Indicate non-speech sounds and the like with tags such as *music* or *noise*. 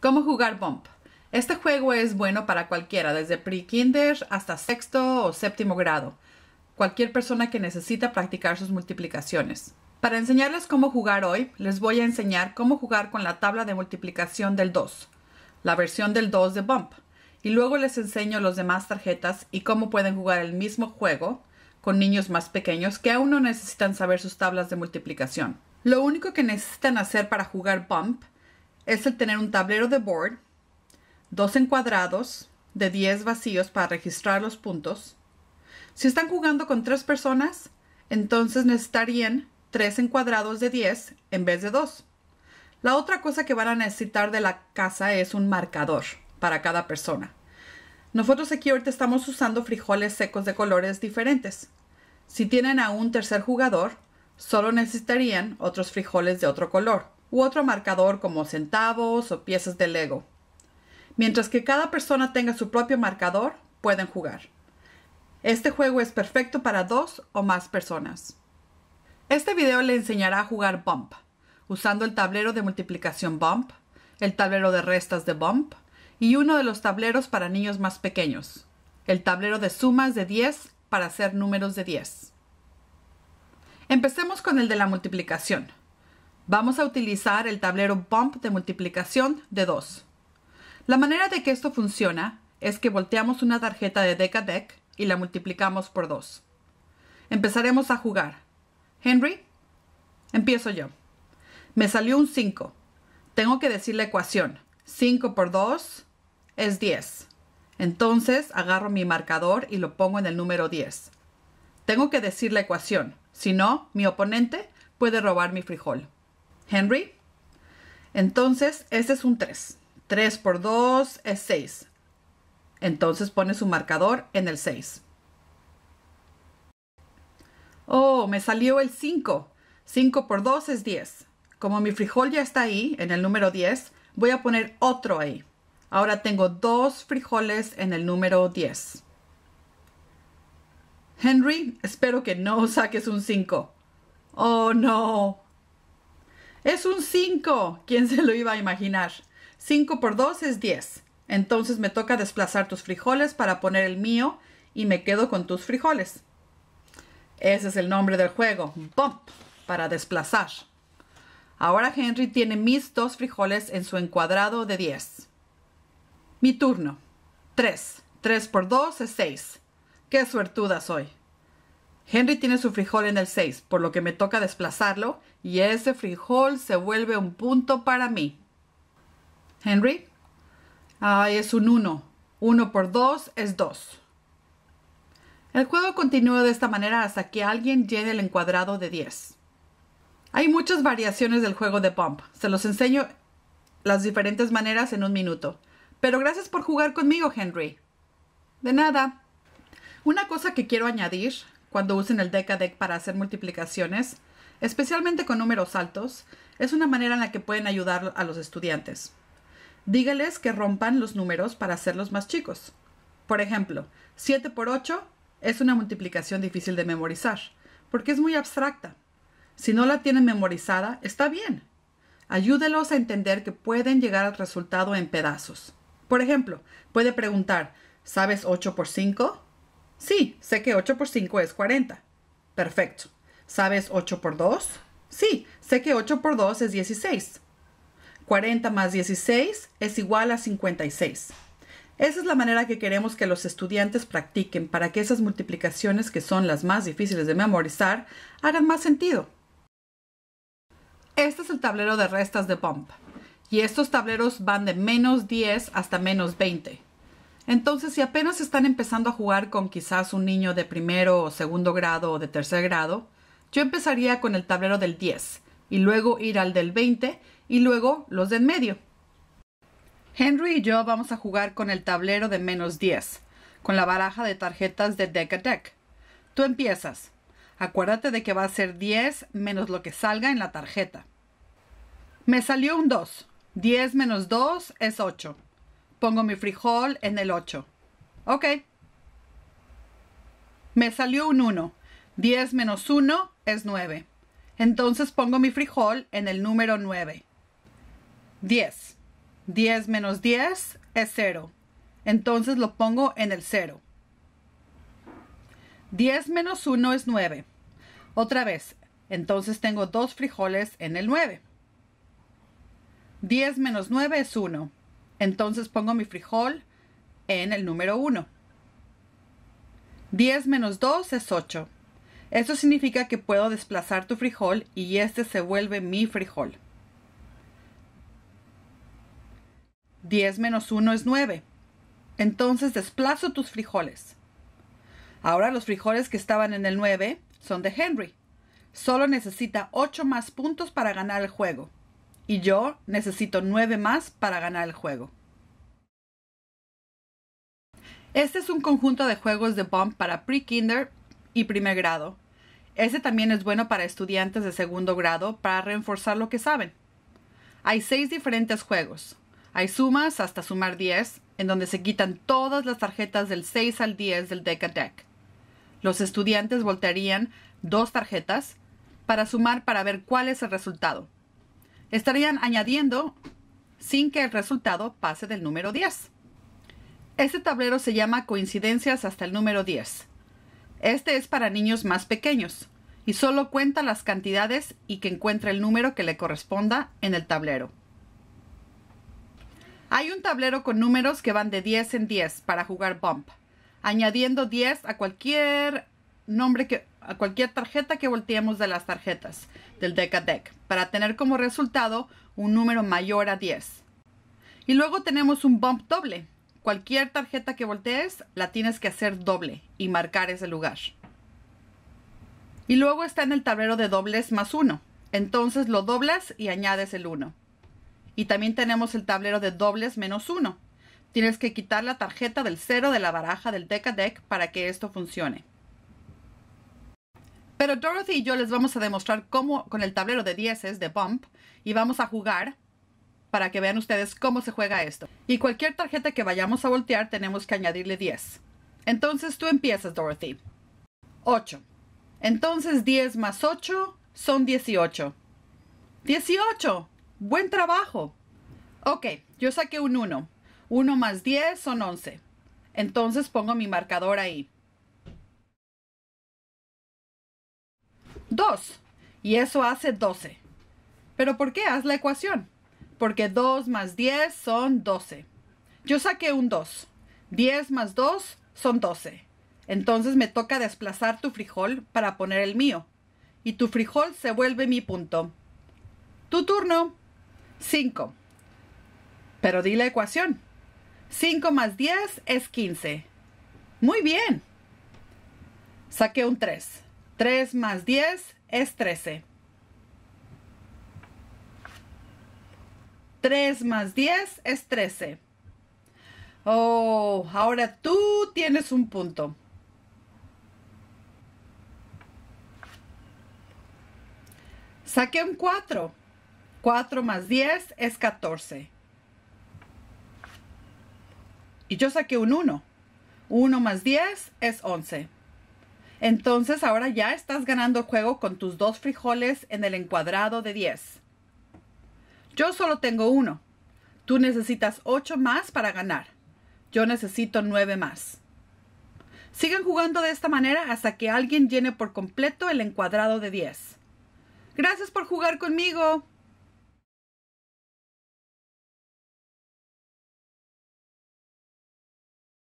¿Cómo jugar Bump? Este juego es bueno para cualquiera, desde pre-kinder hasta sexto o séptimo grado. Cualquier persona que necesita practicar sus multiplicaciones. Para enseñarles cómo jugar hoy, les voy a enseñar cómo jugar con la tabla de multiplicación del 2, la versión del 2 de Bump. Y luego les enseño las demás tarjetas y cómo pueden jugar el mismo juego con niños más pequeños que aún no necesitan saber sus tablas de multiplicación. Lo único que necesitan hacer para jugar Bump es el tener un tablero de board, dos encuadrados de 10 vacíos para registrar los puntos. Si están jugando con tres personas, entonces necesitarían tres encuadrados de 10 en vez de dos. La otra cosa que van a necesitar de la casa es un marcador para cada persona. Nosotros aquí ahorita estamos usando frijoles secos de colores diferentes. Si tienen a un tercer jugador, solo necesitarían otros frijoles de otro color, u otro marcador como centavos o piezas de Lego. Mientras que cada persona tenga su propio marcador, pueden jugar. Este juego es perfecto para dos o más personas. Este video le enseñará a jugar Bump, usando el tablero de multiplicación Bump, el tablero de restas de Bump y uno de los tableros para niños más pequeños, el tablero de sumas de 10 para hacer números de 10. Empecemos con el de la multiplicación. Vamos a utilizar el tablero bump de multiplicación de 2. La manera de que esto funciona es que volteamos una tarjeta de Decadec y la multiplicamos por 2. Empezaremos a jugar. Henry, empiezo yo. Me salió un 5. Tengo que decir la ecuación. 5 por 2 es 10. Entonces agarro mi marcador y lo pongo en el número 10. Tengo que decir la ecuación, si no, mi oponente puede robar mi frijol. Henry. Entonces, este es un 3. 3 por 2 es 6. Entonces pone su marcador en el 6. Oh, me salió el 5. 5 por 2 es 10. Como mi frijol ya está ahí, en el número 10, voy a poner otro ahí. Ahora tengo dos frijoles en el número 10. Henry, espero que no *laughs* saques un 5. Oh, no. Es un 5. ¿Quién se lo iba a imaginar? 5 por 2 es 10. Entonces me toca desplazar tus frijoles para poner el mío y me quedo con tus frijoles. Ese es el nombre del juego. Bump. Para desplazar. Ahora Henry tiene mis dos frijoles en su encuadrado de 10. Mi turno. 3. 3 por 2 es 6. Qué suertuda soy. Henry tiene su frijol en el 6, por lo que me toca desplazarlo y ese frijol se vuelve un punto para mí. Henry, Ay, es un 1. 1 por 2 es 2. El juego continúa de esta manera hasta que alguien llegue el encuadrado de 10. Hay muchas variaciones del juego de Pump. Se los enseño las diferentes maneras en un minuto. Pero gracias por jugar conmigo, Henry. De nada. Una cosa que quiero añadir cuando usen el decadec para hacer multiplicaciones, especialmente con números altos, es una manera en la que pueden ayudar a los estudiantes. Dígales que rompan los números para hacerlos más chicos. Por ejemplo, 7 por 8 es una multiplicación difícil de memorizar, porque es muy abstracta. Si no la tienen memorizada, está bien. Ayúdelos a entender que pueden llegar al resultado en pedazos. Por ejemplo, puede preguntar, ¿sabes 8 por 5? Sí, sé que 8 por 5 es 40. Perfecto. ¿Sabes 8 por 2? Sí, sé que 8 por 2 es 16. 40 más 16 es igual a 56. Esa es la manera que queremos que los estudiantes practiquen para que esas multiplicaciones que son las más difíciles de memorizar hagan más sentido. Este es el tablero de restas de Bump y estos tableros van de menos 10 hasta menos 20. Entonces, si apenas están empezando a jugar con quizás un niño de primero o segundo grado o de tercer grado, yo empezaría con el tablero del 10 y luego ir al del 20 y luego los de en medio. Henry y yo vamos a jugar con el tablero de menos 10, con la baraja de tarjetas de deck a deck. Tú empiezas. Acuérdate de que va a ser 10 menos lo que salga en la tarjeta. Me salió un 2. 10 menos 2 es 8 pongo mi frijol en el 8. Ok. Me salió un 1. 10 menos 1 es 9. Entonces pongo mi frijol en el número 9. 10. 10 menos 10 es 0. Entonces lo pongo en el 0. 10 menos 1 es 9. Otra vez, entonces tengo dos frijoles en el 9. 10 menos 9 es 1. Entonces pongo mi frijol en el número 1. 10 menos 2 es 8. Esto significa que puedo desplazar tu frijol y este se vuelve mi frijol. 10 menos 1 es 9. Entonces desplazo tus frijoles. Ahora los frijoles que estaban en el 9 son de Henry. Solo necesita 8 más puntos para ganar el juego y yo necesito nueve más para ganar el juego. Este es un conjunto de juegos de bomb para pre-kinder y primer grado. Este también es bueno para estudiantes de segundo grado para reforzar lo que saben. Hay seis diferentes juegos. Hay sumas hasta sumar 10, en donde se quitan todas las tarjetas del 6 al 10 del deck deck. Los estudiantes voltearían dos tarjetas para sumar para ver cuál es el resultado estarían añadiendo sin que el resultado pase del número 10. Este tablero se llama coincidencias hasta el número 10. Este es para niños más pequeños y solo cuenta las cantidades y que encuentre el número que le corresponda en el tablero. Hay un tablero con números que van de 10 en 10 para jugar bump, añadiendo 10 a cualquier nombre que, a cualquier tarjeta que volteemos de las tarjetas del deck para tener como resultado un número mayor a 10. Y luego tenemos un bump doble. Cualquier tarjeta que voltees la tienes que hacer doble y marcar ese lugar. Y luego está en el tablero de dobles más 1. Entonces lo doblas y añades el 1. Y también tenemos el tablero de dobles menos 1. Tienes que quitar la tarjeta del cero de la baraja del deck para que esto funcione. Pero Dorothy y yo les vamos a demostrar cómo con el tablero de 10 es de Bump y vamos a jugar para que vean ustedes cómo se juega esto. Y cualquier tarjeta que vayamos a voltear tenemos que añadirle 10. Entonces tú empiezas, Dorothy. 8. Entonces 10 más 8 son 18. 18. Buen trabajo. Ok, yo saqué un 1. 1 más 10 son 11. Entonces pongo mi marcador ahí. 2. Y eso hace 12. ¿Pero por qué? Haz la ecuación. Porque 2 más 10 son 12. Yo saqué un 2. 10 más 2 son 12. Entonces me toca desplazar tu frijol para poner el mío. Y tu frijol se vuelve mi punto. Tu turno. 5. Pero di la ecuación. 5 más 10 es 15. Muy bien. Saqué un 3. 3 más 10 es 13. 3 más 10 es 13. Oh, ahora tú tienes un punto. Saqué un 4. 4 más 10 es 14. Y yo saqué un 1. 1 más 10 es 11. Entonces ahora ya estás ganando el juego con tus dos frijoles en el encuadrado de 10. Yo solo tengo uno. Tú necesitas ocho más para ganar. Yo necesito nueve más. Sigan jugando de esta manera hasta que alguien llene por completo el encuadrado de 10. Gracias por jugar conmigo.